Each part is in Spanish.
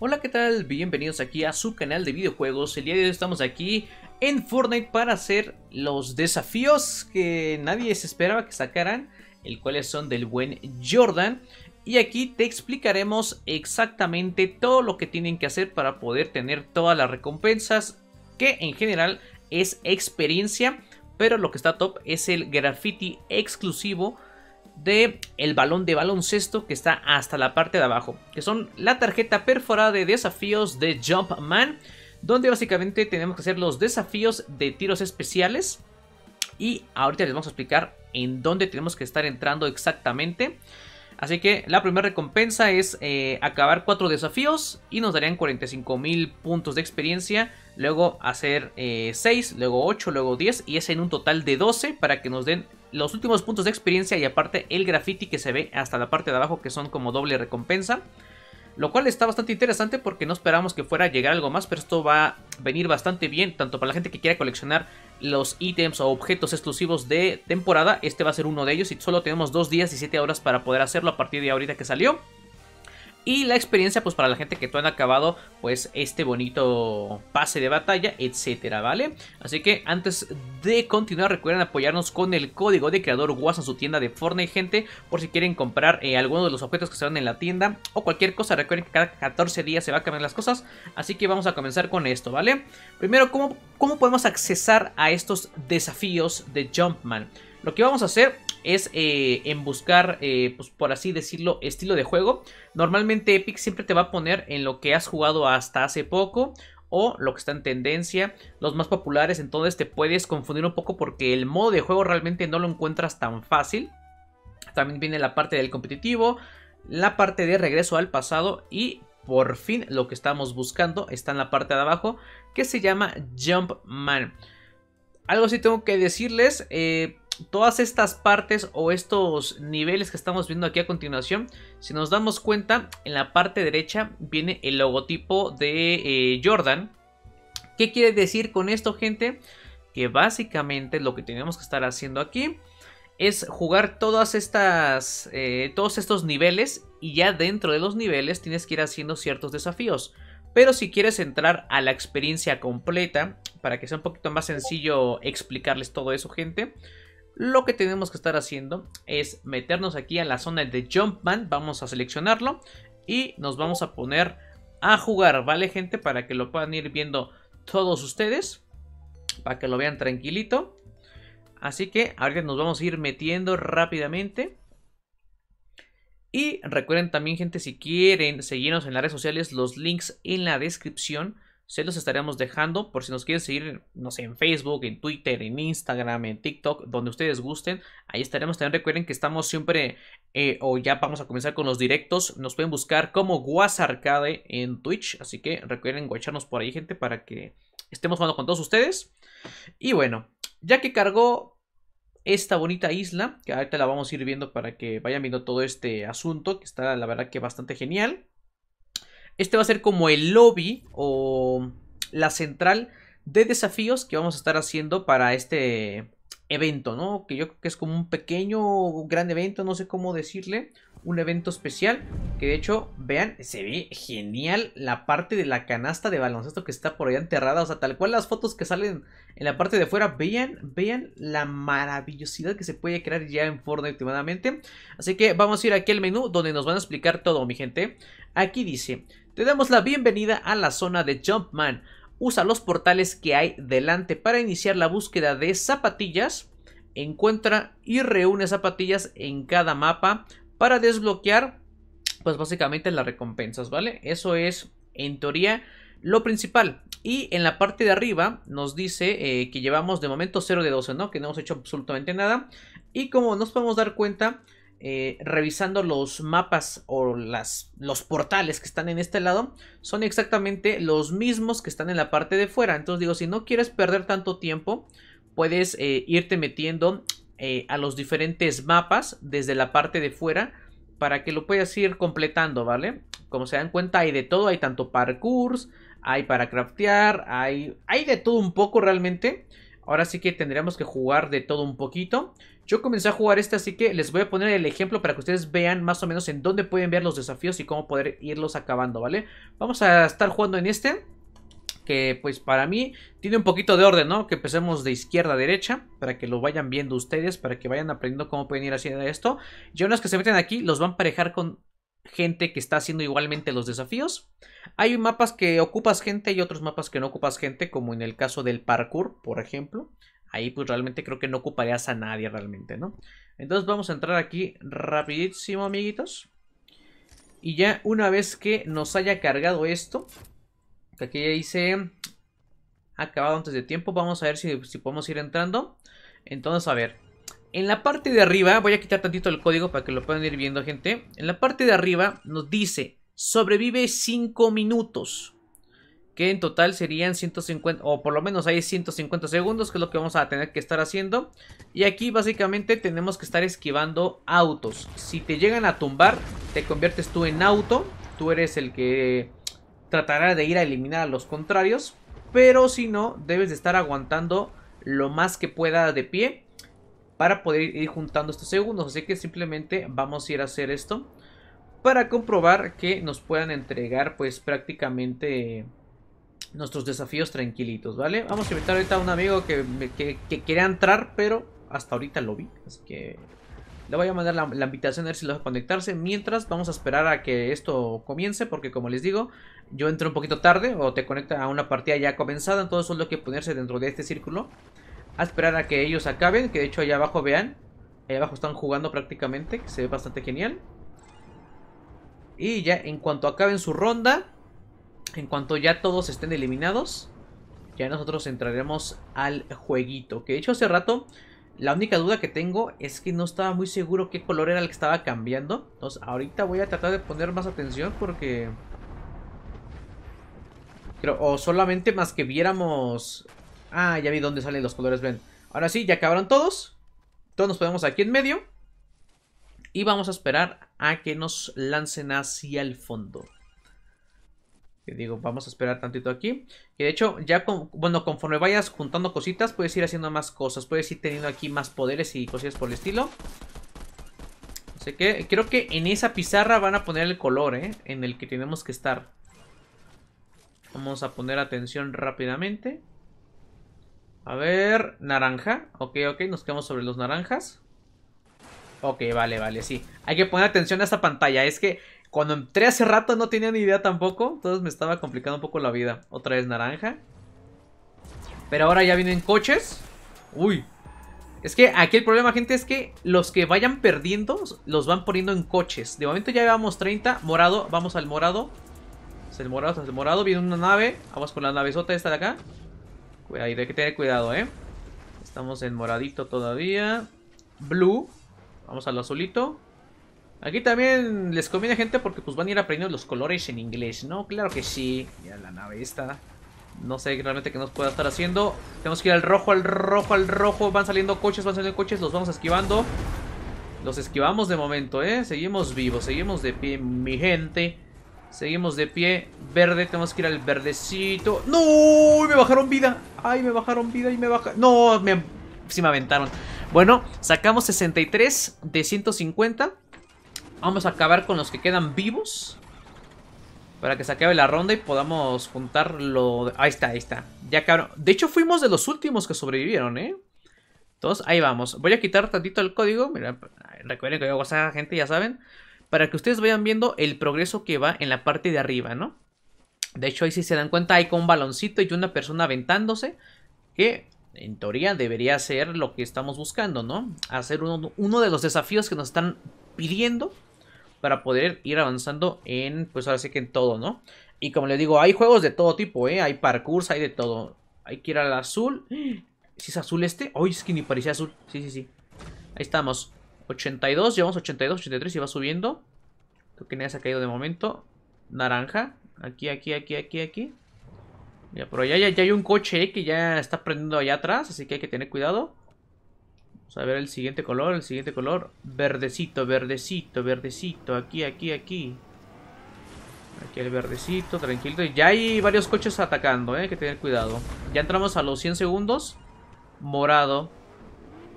Hola, ¿qué tal? Bienvenidos aquí a su canal de videojuegos. El día de hoy estamos aquí en Fortnite para hacer los desafíos que nadie se esperaba que sacaran, el cuales son del buen Jordan. Y aquí te explicaremos exactamente todo lo que tienen que hacer para poder tener todas las recompensas, que en general es experiencia, pero lo que está top es el graffiti exclusivo de el balón de baloncesto que está hasta la parte de abajo, que son la tarjeta perforada de desafíos de Jumpman, donde básicamente tenemos que hacer los desafíos de tiros especiales y ahorita les vamos a explicar en dónde tenemos que estar entrando exactamente. Así que la primera recompensa es eh, acabar cuatro desafíos y nos darían 45 mil puntos de experiencia. Luego hacer 6, eh, luego 8, luego 10 y es en un total de 12 para que nos den los últimos puntos de experiencia y aparte el graffiti que se ve hasta la parte de abajo que son como doble recompensa. Lo cual está bastante interesante porque no esperamos que fuera a llegar algo más, pero esto va a venir bastante bien, tanto para la gente que quiera coleccionar los ítems o objetos exclusivos de temporada, este va a ser uno de ellos y solo tenemos dos días y siete horas para poder hacerlo a partir de ahorita que salió. Y la experiencia, pues para la gente que tú han acabado, pues este bonito pase de batalla, etcétera, ¿vale? Así que antes de continuar, recuerden apoyarnos con el código de creador WAS en su tienda de Fortnite, gente, por si quieren comprar eh, alguno de los objetos que se van en la tienda o cualquier cosa. Recuerden que cada 14 días se va a cambiar las cosas, así que vamos a comenzar con esto, ¿vale? Primero, ¿cómo, cómo podemos accesar a estos desafíos de Jumpman? Lo que vamos a hacer es eh, en buscar, eh, pues por así decirlo, estilo de juego. Normalmente Epic siempre te va a poner en lo que has jugado hasta hace poco o lo que está en tendencia, los más populares, entonces te puedes confundir un poco porque el modo de juego realmente no lo encuentras tan fácil. También viene la parte del competitivo, la parte de regreso al pasado y por fin lo que estamos buscando está en la parte de abajo que se llama Jumpman. Algo sí tengo que decirles, eh, todas estas partes o estos niveles que estamos viendo aquí a continuación, si nos damos cuenta, en la parte derecha viene el logotipo de eh, Jordan. ¿Qué quiere decir con esto, gente? Que básicamente lo que tenemos que estar haciendo aquí es jugar todas estas, eh, todos estos niveles y ya dentro de los niveles tienes que ir haciendo ciertos desafíos. Pero si quieres entrar a la experiencia completa, para que sea un poquito más sencillo explicarles todo eso, gente, lo que tenemos que estar haciendo es meternos aquí a la zona de Jumpman. Vamos a seleccionarlo y nos vamos a poner a jugar, ¿vale gente? Para que lo puedan ir viendo todos ustedes. Para que lo vean tranquilito. Así que ahorita nos vamos a ir metiendo rápidamente. Y recuerden también, gente, si quieren seguirnos en las redes sociales, los links en la descripción se los estaremos dejando por si nos quieren seguir, no sé, en Facebook, en Twitter, en Instagram, en TikTok, donde ustedes gusten. Ahí estaremos. También recuerden que estamos siempre, eh, o ya vamos a comenzar con los directos. Nos pueden buscar como Guasarcade en Twitch. Así que recuerden guacharnos por ahí, gente, para que estemos jugando con todos ustedes. Y bueno, ya que cargó esta bonita isla, que ahorita la vamos a ir viendo para que vayan viendo todo este asunto, que está la verdad que bastante genial. Este va a ser como el lobby o la central de desafíos que vamos a estar haciendo para este evento, ¿no? Que yo creo que es como un pequeño, un gran evento, no sé cómo decirle, un evento especial, que de hecho, vean, se ve genial la parte de la canasta de baloncesto que está por allá enterrada, o sea, tal cual las fotos que salen en la parte de afuera, vean, vean la maravillosidad que se puede crear ya en Fortnite últimamente, así que vamos a ir aquí al menú donde nos van a explicar todo, mi gente, aquí dice, te damos la bienvenida a la zona de Jumpman. Usa los portales que hay delante para iniciar la búsqueda de zapatillas. Encuentra y reúne zapatillas en cada mapa para desbloquear, pues básicamente las recompensas, ¿vale? Eso es, en teoría, lo principal. Y en la parte de arriba nos dice eh, que llevamos de momento 0 de 12, ¿no? Que no hemos hecho absolutamente nada. Y como nos podemos dar cuenta, eh, revisando los mapas o las, los portales que están en este lado, son exactamente los mismos que están en la parte de fuera. Entonces digo, si no quieres perder tanto tiempo, puedes eh, irte metiendo eh, a los diferentes mapas desde la parte de fuera para que lo puedas ir completando, ¿vale? Como se dan cuenta, hay de todo, hay tanto parkour, hay para craftear, hay, hay de todo un poco realmente. Ahora sí que tendríamos que jugar de todo un poquito. Yo comencé a jugar este, así que les voy a poner el ejemplo para que ustedes vean más o menos en dónde pueden ver los desafíos y cómo poder irlos acabando, ¿vale? Vamos a estar jugando en este, que pues para mí tiene un poquito de orden, ¿no? Que empecemos de izquierda a derecha, para que lo vayan viendo ustedes, para que vayan aprendiendo cómo pueden ir haciendo esto. Y unas que se meten aquí, los van a parejar con gente que está haciendo igualmente los desafíos. Hay mapas que ocupas gente y otros mapas que no ocupas gente, como en el caso del parkour, por ejemplo ahí pues realmente creo que no ocuparías a nadie realmente, ¿no? Entonces vamos a entrar aquí rapidísimo, amiguitos. Y ya una vez que nos haya cargado esto, que aquí ya dice acabado antes de tiempo, vamos a ver si, si podemos ir entrando. Entonces, a ver, en la parte de arriba, voy a quitar tantito el código para que lo puedan ir viendo, gente. En la parte de arriba nos dice, sobrevive 5 minutos que en total serían 150 o por lo menos hay 150 segundos que es lo que vamos a tener que estar haciendo y aquí básicamente tenemos que estar esquivando autos si te llegan a tumbar te conviertes tú en auto tú eres el que tratará de ir a eliminar a los contrarios pero si no debes de estar aguantando lo más que pueda de pie para poder ir juntando estos segundos así que simplemente vamos a ir a hacer esto para comprobar que nos puedan entregar pues prácticamente nuestros desafíos tranquilitos, ¿vale? Vamos a invitar ahorita a un amigo que, que, que quería entrar, pero hasta ahorita lo vi. Así que le voy a mandar la, invitación a ver si lo va a conectarse. Mientras, vamos a esperar a que esto comience, porque como les digo, yo entro un poquito tarde o te conecta a una partida ya comenzada. Entonces solo hay que ponerse dentro de este círculo. A esperar a que ellos acaben, que de hecho allá abajo vean. Allá abajo están jugando prácticamente, que se ve bastante genial. Y ya en cuanto acaben su ronda, en cuanto ya todos estén eliminados, ya nosotros entraremos al jueguito. Que de hecho hace rato, la única duda que tengo es que no estaba muy seguro qué color era el que estaba cambiando. Entonces ahorita voy a tratar de poner más atención porque... Creo, o solamente más que viéramos... Ah, ya vi dónde salen los colores, ven. Ahora sí, ya acabaron todos. Todos nos ponemos aquí en medio. Y vamos a esperar a que nos lancen hacia el fondo digo, vamos a esperar tantito aquí. Que de hecho, ya con, bueno, conforme vayas juntando cositas, puedes ir haciendo más cosas. Puedes ir teniendo aquí más poderes y cositas por el estilo. Así que creo que en esa pizarra van a poner el color, ¿eh? En el que tenemos que estar. Vamos a poner atención rápidamente. A ver, naranja. Ok, ok, nos quedamos sobre los naranjas. Ok, vale, vale, sí. Hay que poner atención a esta pantalla. Es que cuando entré hace rato no tenía ni idea tampoco. Entonces me estaba complicando un poco la vida. Otra vez naranja. Pero ahora ya vienen coches. Uy. Es que aquí el problema, gente, es que los que vayan perdiendo los van poniendo en coches. De momento ya llevamos 30. Morado, vamos al morado. Es el morado, es el morado. Viene una nave. Vamos con la navezota esta de acá. Cuidado, hay que tener cuidado, ¿eh? Estamos en moradito todavía. Blue. Vamos al azulito. Aquí también les conviene gente porque pues van a ir aprendiendo los colores en inglés, ¿no? Claro que sí. Ya la nave esta. No sé realmente qué nos pueda estar haciendo. Tenemos que ir al rojo, al rojo, al rojo. Van saliendo coches, van saliendo coches. Los vamos esquivando. Los esquivamos de momento, ¿eh? Seguimos vivos, seguimos de pie, mi gente. Seguimos de pie. Verde, tenemos que ir al verdecito. ¡No! Me bajaron vida. ¡Ay, me bajaron vida y me bajaron! ¡No! Me... Sí me aventaron. Bueno, sacamos 63 de 150. Vamos a acabar con los que quedan vivos. Para que se acabe la ronda y podamos juntar lo... Ahí está, ahí está. Ya acabaron. De hecho, fuimos de los últimos que sobrevivieron, ¿eh? Entonces, ahí vamos. Voy a quitar tantito el código. recuerden que yo hago WhatsApp, gente, ya saben. Para que ustedes vayan viendo el progreso que va en la parte de arriba, ¿no? De hecho, ahí si se dan cuenta, hay con un baloncito y una persona aventándose. Que en teoría debería ser lo que estamos buscando, ¿no? Hacer uno de los desafíos que nos están pidiendo para poder ir avanzando en, pues ahora sí que en todo, ¿no? Y como les digo, hay juegos de todo tipo, ¿eh? Hay parkour, hay de todo. Hay que ir al azul. Si es azul este? Uy, es que ni parecía azul! Sí, sí, sí. Ahí estamos. 82, llevamos 82, 83 y va subiendo. Creo que nada se ha caído de momento. Naranja. Aquí, aquí, aquí, aquí, aquí. Ya, pero ya, ya, ya hay un coche ¿eh? que ya está prendiendo allá atrás, así que hay que tener cuidado. Vamos a ver el siguiente color, el siguiente color. Verdecito, verdecito, verdecito. Aquí, aquí, aquí. Aquí el verdecito, tranquilo. Ya hay varios coches atacando, eh. Hay que tener cuidado. Ya entramos a los 100 segundos. Morado.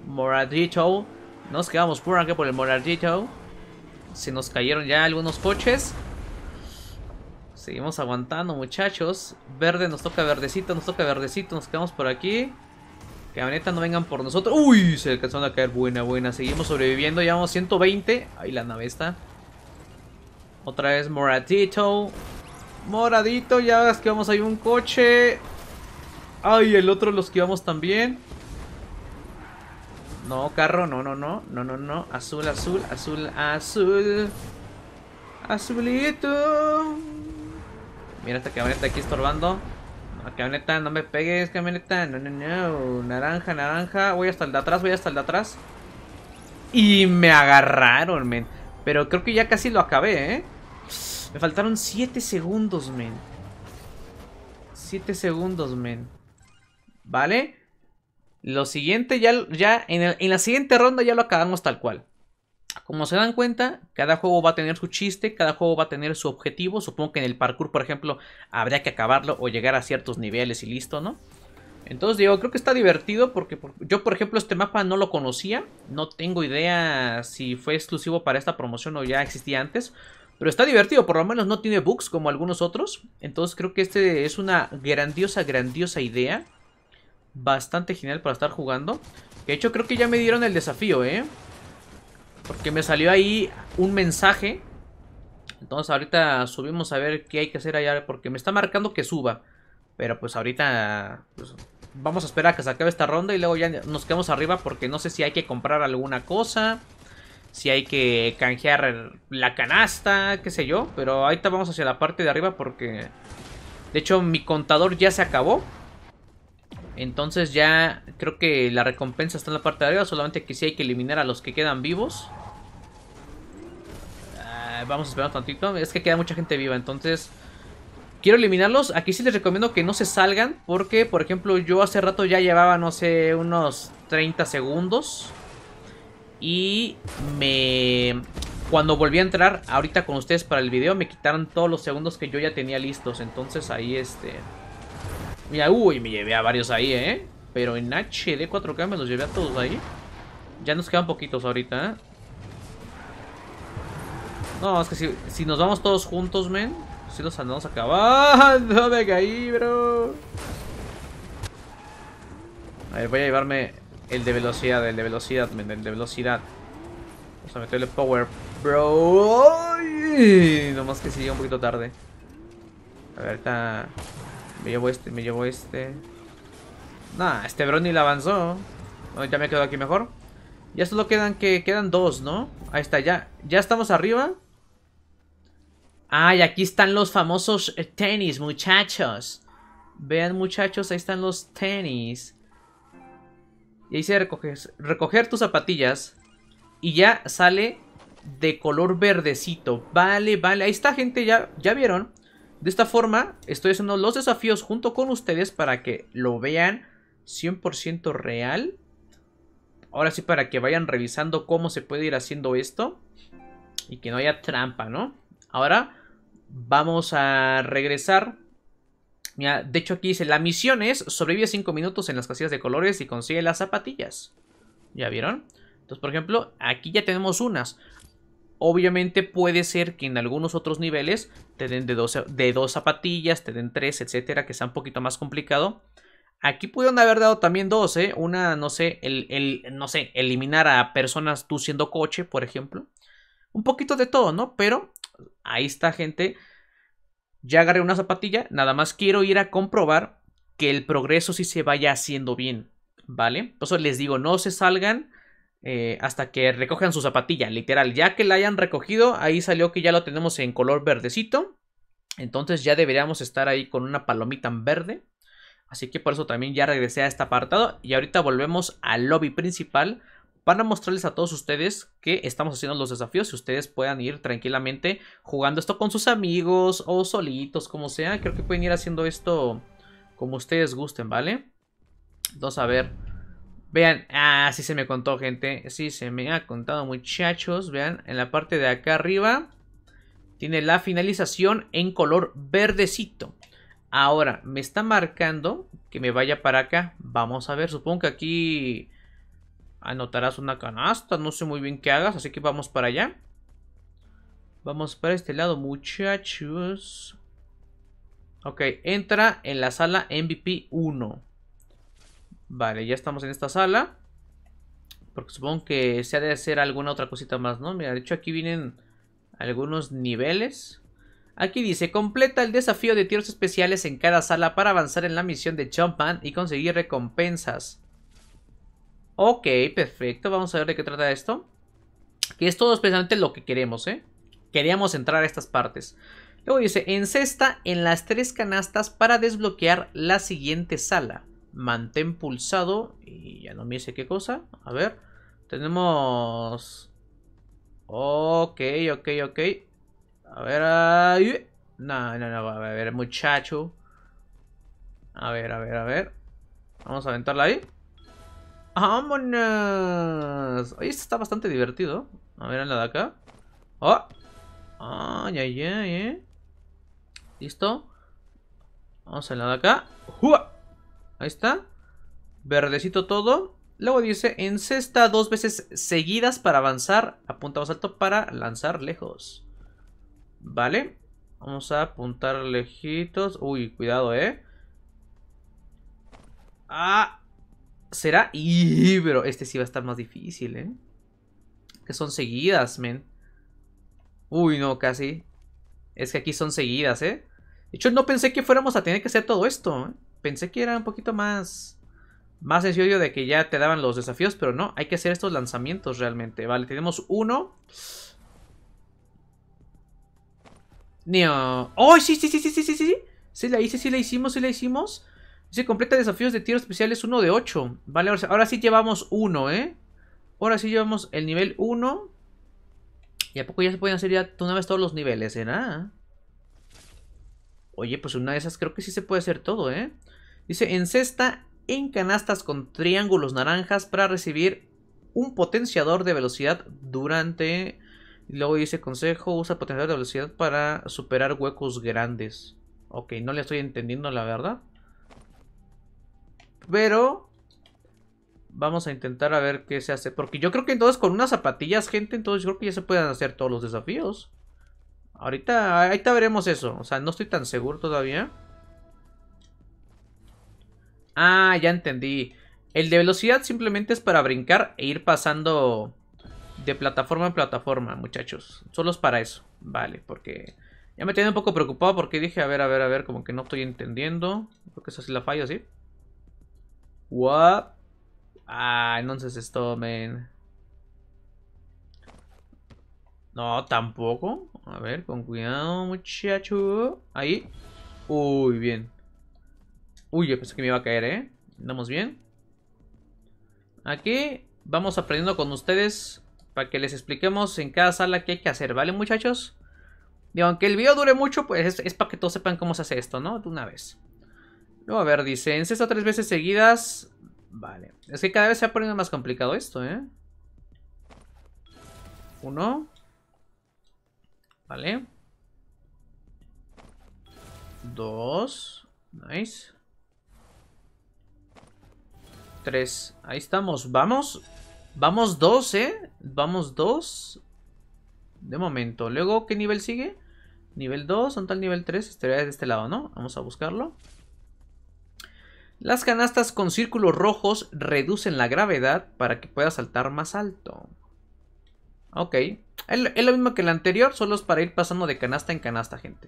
Moradito. Nos quedamos por aquí, por el moradito. Se nos cayeron ya algunos coches. Seguimos aguantando, muchachos. Verde, nos toca verdecito, nos toca verdecito. Nos quedamos por aquí. Camionetas no vengan por nosotros. Uy, se alcanzaron a caer. Buena, buena. Seguimos sobreviviendo. Llevamos 120. Ahí la nave está. Otra vez moradito. Moradito. Ya esquivamos ahí un coche. Ay, el otro lo esquivamos también. No, carro. No, no, no. No, no, no. Azul, azul, azul, azul. Azulito. Mira esta camioneta aquí estorbando camioneta, no me pegues, camioneta. No, no, no. Naranja, naranja. Voy hasta el de atrás, voy hasta el de atrás. Y me agarraron, men. Pero creo que ya casi lo acabé, ¿eh? Me faltaron 7 segundos, men. 7 segundos, men. ¿Vale? Lo siguiente ya, ya en la siguiente ronda ya lo acabamos tal cual. Como se dan cuenta, cada juego va a tener su chiste, cada juego va a tener su objetivo. Supongo que en el parkour, por ejemplo, habría que acabarlo o llegar a ciertos niveles y listo, ¿no? Entonces digo, creo que está divertido porque yo, por ejemplo, este mapa no lo conocía. No tengo idea si fue exclusivo para esta promoción o ya existía antes. Pero está divertido, por lo menos no tiene bugs como algunos otros. Entonces creo que este es una grandiosa, grandiosa idea. Bastante genial para estar jugando. De hecho, creo que ya me dieron el desafío, ¿eh? Porque me salió ahí un mensaje. Entonces ahorita subimos a ver qué hay que hacer allá. Porque me está marcando que suba. Pero pues ahorita pues, vamos a esperar a que se acabe esta ronda. Y luego ya nos quedamos arriba. Porque no sé si hay que comprar alguna cosa. Si hay que canjear la canasta. Qué sé yo. Pero ahorita vamos hacia la parte de arriba porque... De hecho mi contador ya se acabó. Entonces ya creo que la recompensa está en la parte de arriba. Solamente que sí hay que eliminar a los que quedan vivos. Ah, vamos a esperar un tantito. Es que queda mucha gente viva. Entonces quiero eliminarlos. Aquí sí les recomiendo que no se salgan. Porque, por ejemplo, yo hace rato ya llevaba, no sé, unos 30 segundos. Y me... Cuando volví a entrar ahorita con ustedes para el video, me quitaron todos los segundos que yo ya tenía listos. Entonces ahí este... Mira, uy, me llevé a varios ahí, ¿eh? Pero en HD 4K me los llevé a todos ahí. Ya nos quedan poquitos ahorita, ¿eh? No, es que si, nos vamos todos juntos, men Si los andamos acabando Me caí, bro A ver, voy a llevarme El de velocidad, el de velocidad, men El de velocidad Vamos a meterle power, bro Nomás que sigue un poquito tarde A ver, está... Me llevo este, me llevo este. Nah, este Brony la avanzó. Bueno, ya me quedo aquí mejor. Ya solo quedan que quedan dos, ¿no? Ahí está, ya. Ya estamos arriba. Ah, y aquí están los famosos tenis, muchachos. Vean, muchachos, ahí están los tenis. Y ahí se recoges recoger tus zapatillas. Y ya sale de color verdecito. Vale, vale. Ahí está, gente. Ya, ya vieron. De esta forma, estoy haciendo los desafíos junto con ustedes para que lo vean 100% real. Ahora sí, para que vayan revisando cómo se puede ir haciendo esto. Y que no haya trampa, ¿no? Ahora vamos a regresar. Mira, de hecho aquí dice, la misión es sobrevive 5 minutos en las casillas de colores y consigue las zapatillas. ¿Ya vieron? Entonces, por ejemplo, aquí ya tenemos unas. Obviamente puede ser que en algunos otros niveles te den de dos, de dos zapatillas, te den tres, etcétera, que sea un poquito más complicado. Aquí pudieron haber dado también dos, ¿eh? Una, no sé, el, el, no sé, eliminar a personas tú siendo coche, por ejemplo. Un poquito de todo, ¿no? Pero ahí está, gente. Ya agarré una zapatilla, nada más quiero ir a comprobar que el progreso sí se vaya haciendo bien, ¿vale? Por eso les digo, no se salgan eh, hasta que recojan su zapatilla, literal. Ya que la hayan recogido, ahí salió que ya lo tenemos en color verdecito. Entonces ya deberíamos estar ahí con una palomita en verde. Así que por eso también ya regresé a este apartado. Y ahorita volvemos al lobby principal para mostrarles a todos ustedes que estamos haciendo los desafíos. Y ustedes puedan ir tranquilamente jugando esto con sus amigos o solitos, como sea. Creo que pueden ir haciendo esto como ustedes gusten, ¿vale? Entonces a ver... Vean, así ah, se me contó, gente. Sí, se me ha contado, muchachos. Vean, en la parte de acá arriba tiene la finalización en color verdecito. Ahora, me está marcando que me vaya para acá. Vamos a ver, supongo que aquí anotarás una canasta. No sé muy bien qué hagas, así que vamos para allá. Vamos para este lado, muchachos. Ok, entra en la sala MVP 1. Vale, ya estamos en esta sala. Porque supongo que se ha de hacer alguna otra cosita más, ¿no? Mira, de hecho aquí vienen algunos niveles. Aquí dice, completa el desafío de tiros especiales en cada sala para avanzar en la misión de Chompan y conseguir recompensas. Ok, perfecto. Vamos a ver de qué trata esto. Que es todo especialmente lo que queremos, ¿eh? Queríamos entrar a estas partes. Luego dice, encesta en las tres canastas para desbloquear la siguiente sala. Mantén pulsado. Y ya no me dice qué cosa. A ver. Tenemos... Ok, ok, ok. A ver... No, no, no. A ver, muchacho. A ver, a ver, a ver. Vamos a aventarla ahí. ¡Vámonos! Oye, esto está bastante divertido. A ver, en la de acá. ¡Oh! ¡Ay, ay, ay! Eh. ¿Listo? Vamos a la de acá. ¡Jua! Ahí está. Verdecito todo. Luego dice, en cesta dos veces seguidas para avanzar. Apuntamos alto para lanzar lejos. Vale. Vamos a apuntar lejitos. Uy, cuidado, ¿eh? Ah. Será... Y, pero este sí va a estar más difícil, ¿eh? Que son seguidas, men. Uy, no, casi. Es que aquí son seguidas, ¿eh? De hecho, no pensé que fuéramos a tener que hacer todo esto, ¿eh? pensé que era un poquito más más sencillo de que ya te daban los desafíos, pero no, hay que hacer estos lanzamientos realmente. Vale, tenemos uno. Neo. ¡Oh, sí, sí, sí, sí, sí, sí, sí! Sí la hice, sí la hicimos, sí la hicimos. Dice, completa desafíos de tiro especiales uno de 8. Vale, ahora, sí llevamos uno, ¿eh? Ahora sí llevamos el nivel 1. ¿Y a poco ya se pueden hacer ya una vez todos los niveles, ¿eh? Oye, pues una de esas creo que sí se puede hacer todo, ¿eh? Dice, cesta, en canastas con triángulos naranjas para recibir un potenciador de velocidad durante... Luego dice consejo, usa potenciador de velocidad para superar huecos grandes. Ok, no le estoy entendiendo la verdad. Pero vamos a intentar a ver qué se hace. Porque yo creo que entonces con unas zapatillas, gente, entonces yo creo que ya se pueden hacer todos los desafíos. Ahorita, ahorita veremos eso. O sea, no estoy tan seguro todavía. Ah, ya entendí. El de velocidad simplemente es para brincar e ir pasando de plataforma en plataforma, muchachos. Solo es para eso. Vale, porque ya me tenía un poco preocupado porque dije, a ver, a ver, a ver, como que no estoy entendiendo. Creo que eso sí la falla, ¿sí? What? Ah, entonces esto, men. No, tampoco. A ver, con cuidado, muchacho. Ahí. Uy, bien. Uy, yo pensé que me iba a caer, ¿eh? Andamos bien. Aquí vamos aprendiendo con ustedes para que les expliquemos en cada sala qué hay que hacer, ¿vale, muchachos? Y aunque el video dure mucho, pues es, para que todos sepan cómo se hace esto, ¿no? De una vez. Luego, a ver, dice, o tres veces seguidas. Vale. Es que cada vez se ha poniendo más complicado esto, ¿eh? Uno. Vale. Dos. Nice. Tres. Ahí estamos. Vamos. Vamos dos, ¿eh? Vamos dos. De momento. Luego, ¿qué nivel sigue? Nivel 2, son tal nivel 3, estaría de este lado, ¿no? Vamos a buscarlo. Las canastas con círculos rojos reducen la gravedad para que pueda saltar más alto. Ok. Es lo mismo que el anterior, solo es para ir pasando de canasta en canasta, gente.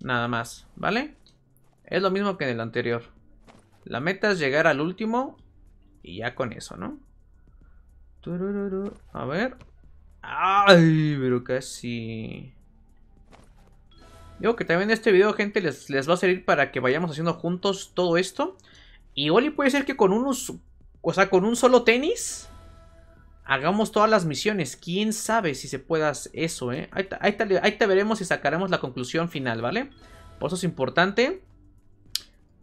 Nada más, ¿vale? Es lo mismo que en el anterior. La meta es llegar al último y ya con eso, ¿no? A ver. Ay, pero casi... Digo que también este video, gente, les, les va a servir para que vayamos haciendo juntos todo esto. Y Oli puede ser que con unos... O sea, con un solo tenis hagamos todas las misiones. ¿Quién sabe si se pueda eso, eh? Ahí, te, veremos y sacaremos la conclusión final, ¿vale? Por eso es importante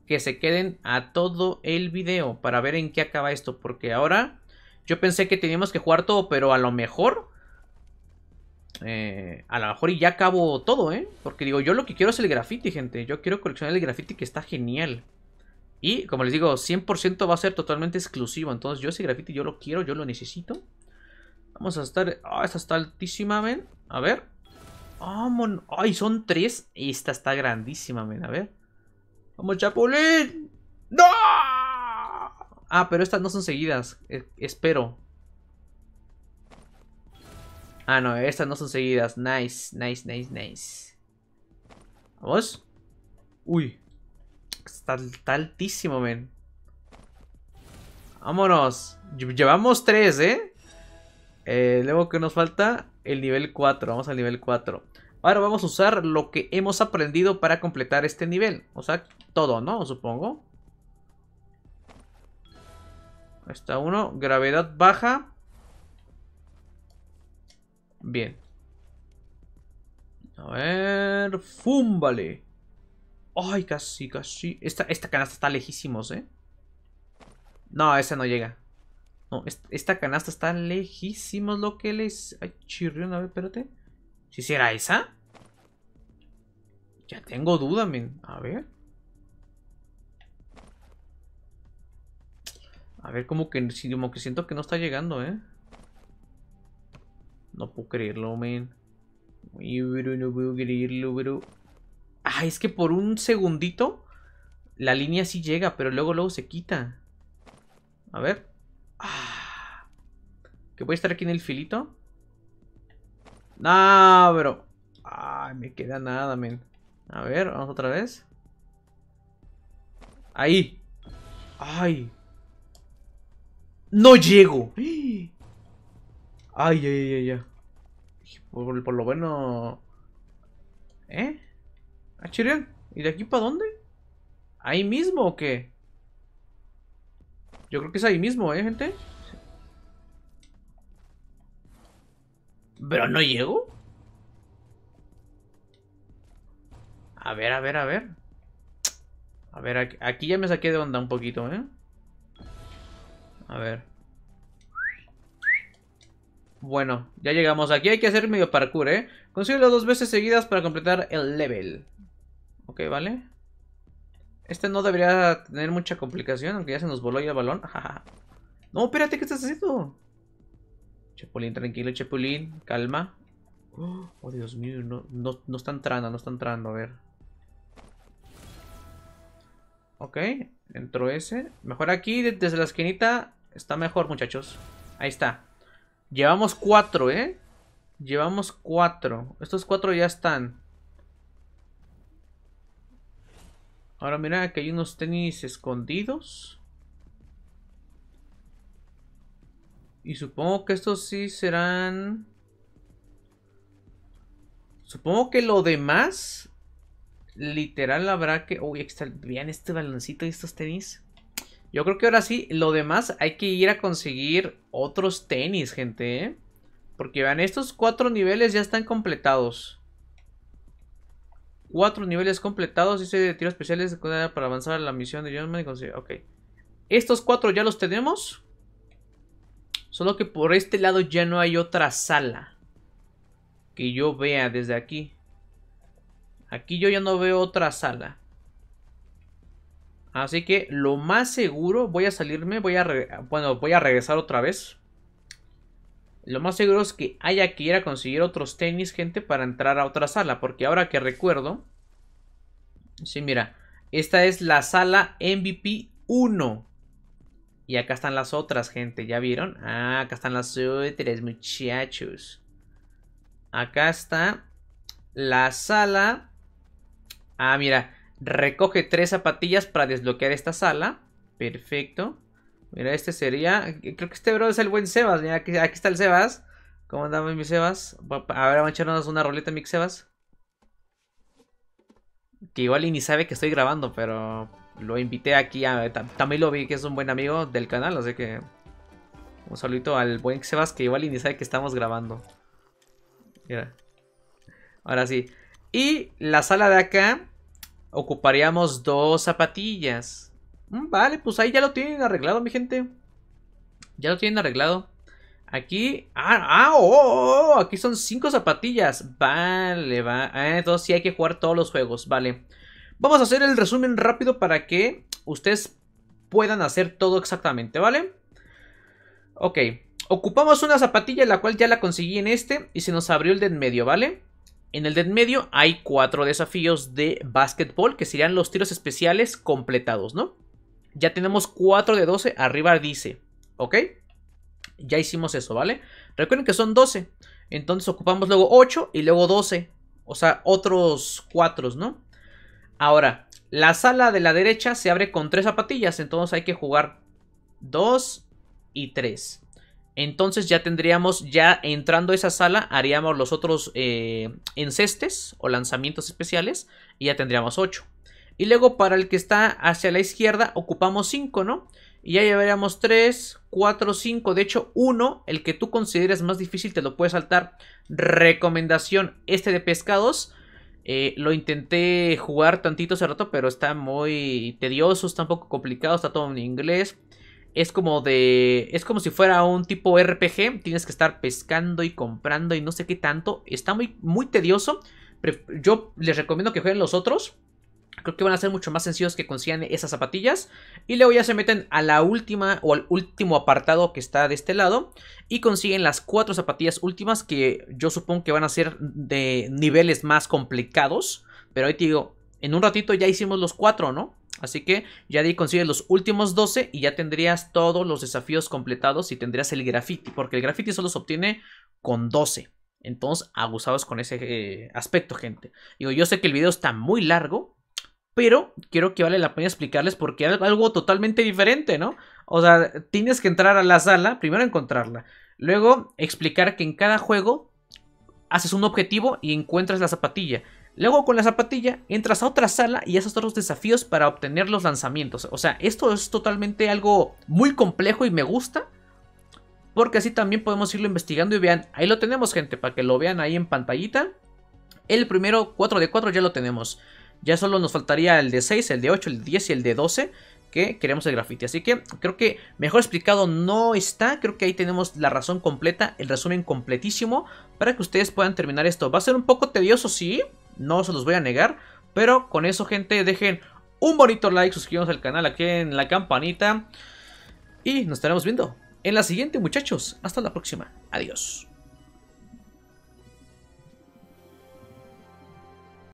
que se queden a todo el video para ver en qué acaba esto. Porque ahora yo pensé que teníamos que jugar todo, pero a lo mejor... Eh, a lo mejor y ya acabo todo, ¿eh? Porque digo, yo lo que quiero es el graffiti, gente. Yo quiero coleccionar el graffiti que está genial. Y como les digo, 100% va a ser totalmente exclusivo. Entonces yo ese graffiti yo lo quiero, yo lo necesito. Vamos a estar... Ah, esta está altísima, ven. A ver. Oh, ¡Ay, son tres! Esta está grandísima, ven. A ver. ¡Vamos, Chapulín! ¡No! Ah, pero estas no son seguidas. Eh, espero. Ah, no, estas no son seguidas. Nice, nice, nice, nice. ¿Vamos? Uy. Está, está altísimo, men. Vámonos. Llevamos tres, ¿eh? Eh, luego que nos falta el nivel 4. Vamos al nivel 4. Ahora vamos a usar lo que hemos aprendido para completar este nivel. O sea, todo, ¿no? Supongo. Está uno. Gravedad baja. Bien. A ver. ¡Fúmbale! Ay, casi, casi. Esta, esta canasta está lejísimos, ¿eh? No, esa no llega esta canasta está lejísimos lo que les... Ay, chirrión, a ver, espérate. ¿Si será esa? Ya tengo duda, men. A ver. A ver, como que, que siento que no está llegando, ¿eh? No puedo creerlo, men. no puedo creerlo, pero... Ah, es que por un segundito la línea sí llega, pero luego, luego se quita. A ver. Que voy a estar aquí en el filito. No, pero... Ay, me queda nada, men. A ver, vamos otra vez. Ahí. Ay. No llego. Ay, ay, ay, ay. Por, por lo bueno... ¿Eh? ¿A ah, ¿Y de aquí para dónde? ¿Ahí mismo o qué? Yo creo que es ahí mismo, ¿eh, gente? Pero no llego. A ver, a ver, a ver. A ver, aquí, ya me saqué de onda un poquito, ¿eh? A ver. Bueno, ya llegamos. Aquí hay que hacer medio parkour, ¿eh? Consíguelo dos veces seguidas para completar el level. Ok, vale. Este no debería tener mucha complicación, aunque ya se nos voló el balón. no, espérate, ¿qué estás haciendo? Chapulín, tranquilo, Chapulín. Calma. Oh, Dios mío. No, no, no está entrando, no está entrando. A ver. Ok. Entró ese. Mejor aquí, desde la esquinita. Está mejor, muchachos. Ahí está. Llevamos cuatro, ¿eh? Llevamos cuatro. Estos cuatro ya están. Ahora mira que hay unos tenis escondidos. Y supongo que estos sí serán... Supongo que lo demás... Literal habrá que... Uy, está. vean este baloncito y estos tenis. Yo creo que ahora sí, lo demás hay que ir a conseguir otros tenis, gente, ¿eh? Porque vean, estos cuatro niveles ya están completados. Cuatro niveles completados. Y ese de tiro especiales para avanzar a la misión de John Man. Ok. Estos cuatro ya los tenemos. Solo que por este lado ya no hay otra sala. Que yo vea desde aquí. Aquí yo ya no veo otra sala. Así que lo más seguro, voy a salirme, voy a, bueno, voy a regresar otra vez. Lo más seguro es que haya que ir a conseguir otros tenis, gente, para entrar a otra sala. Porque ahora que recuerdo... Sí, mira. Esta es la sala MVP 1. Y acá están las otras, gente. ¿Ya vieron? Ah, acá están las otras, muchachos. Acá está la sala. Ah, mira. Recoge tres zapatillas para desbloquear esta sala. Perfecto. Mira, este sería... Creo que este bro es el buen Sebas. Mira, aquí, está el Sebas. ¿Cómo andamos, mi Sebas? A ver, vamos a echarnos una roleta, mi Sebas. Que igual ni sabe que estoy grabando, pero lo invité aquí a... También lo vi que es un buen amigo del canal, así que... Un saludito al buen Sebas que igual ni sabe que estamos grabando. Mira. Ahora sí. Y la sala de acá ocuparíamos dos zapatillas. Mm, vale, pues ahí ya lo tienen arreglado, mi gente. Ya lo tienen arreglado. Aquí. Ah, ah, oh, oh, oh, oh aquí son cinco zapatillas. Vale, va. Ah, entonces sí hay que jugar todos los juegos. Vale. Vamos a hacer el resumen rápido para que ustedes puedan hacer todo exactamente, ¿vale? Ok, ocupamos una zapatilla la cual ya la conseguí en este y se nos abrió el de en medio, ¿vale? En el de en medio hay cuatro desafíos de básquetbol que serían los tiros especiales completados, ¿no? Ya tenemos cuatro de 12, arriba dice, ¿ok? Ya hicimos eso, ¿vale? Recuerden que son 12, entonces ocupamos luego ocho y luego doce, o sea, otros cuatro, ¿no? Ahora, la sala de la derecha se abre con tres zapatillas, entonces hay que jugar dos y tres. Entonces ya tendríamos, ya entrando a esa sala, haríamos los otros eh, encestes o lanzamientos especiales y ya tendríamos 8. Y luego para el que está hacia la izquierda ocupamos 5, ¿no? Y ya llevaríamos 3, 4, 5, de hecho 1, el que tú consideres más difícil te lo puedes saltar. Recomendación, este de pescados, eh, lo intenté jugar tantito hace rato, pero está muy tedioso, está un poco complicado, está todo en inglés. Es como de. Es como si fuera un tipo RPG. Tienes que estar pescando y comprando y no sé qué tanto. Está muy, muy tedioso. Yo les recomiendo que jueguen los otros. Creo que van a ser mucho más sencillos que consigan esas zapatillas. Y luego ya se meten a la última o al último apartado que está de este lado. Y consiguen las cuatro zapatillas últimas que yo supongo que van a ser de niveles más complicados. Pero ahí te digo, en un ratito ya hicimos los cuatro, ¿no? Así que ya de ahí consigues los últimos 12 y ya tendrías todos los desafíos completados y tendrías el graffiti. Porque el graffiti solo se obtiene con 12. Entonces, abusados con ese eh, aspecto, gente. Digo, yo sé que el video está muy largo, pero quiero que vale la pena explicarles porque es algo totalmente diferente, ¿no? O sea, tienes que entrar a la sala, primero encontrarla, luego explicar que en cada juego haces un objetivo y encuentras la zapatilla. Luego con la zapatilla entras a otra sala y haces otros desafíos para obtener los lanzamientos. O sea, esto es totalmente algo muy complejo y me gusta. Porque así también podemos irlo investigando y vean, ahí lo tenemos gente, para que lo vean ahí en pantallita. El primero 4 de 4 ya lo tenemos. Ya solo nos faltaría el de 6, el de 8, el de 10 y el de 12 que queremos el graffiti. Así que creo que mejor explicado no está. Creo que ahí tenemos la razón completa, el resumen completísimo para que ustedes puedan terminar esto. Va a ser un poco tedioso, sí, no se los voy a negar. Pero con eso, gente, dejen un bonito like, suscríbanse al canal aquí en la campanita. Y nos estaremos viendo en la siguiente, muchachos. Hasta la próxima. Adiós.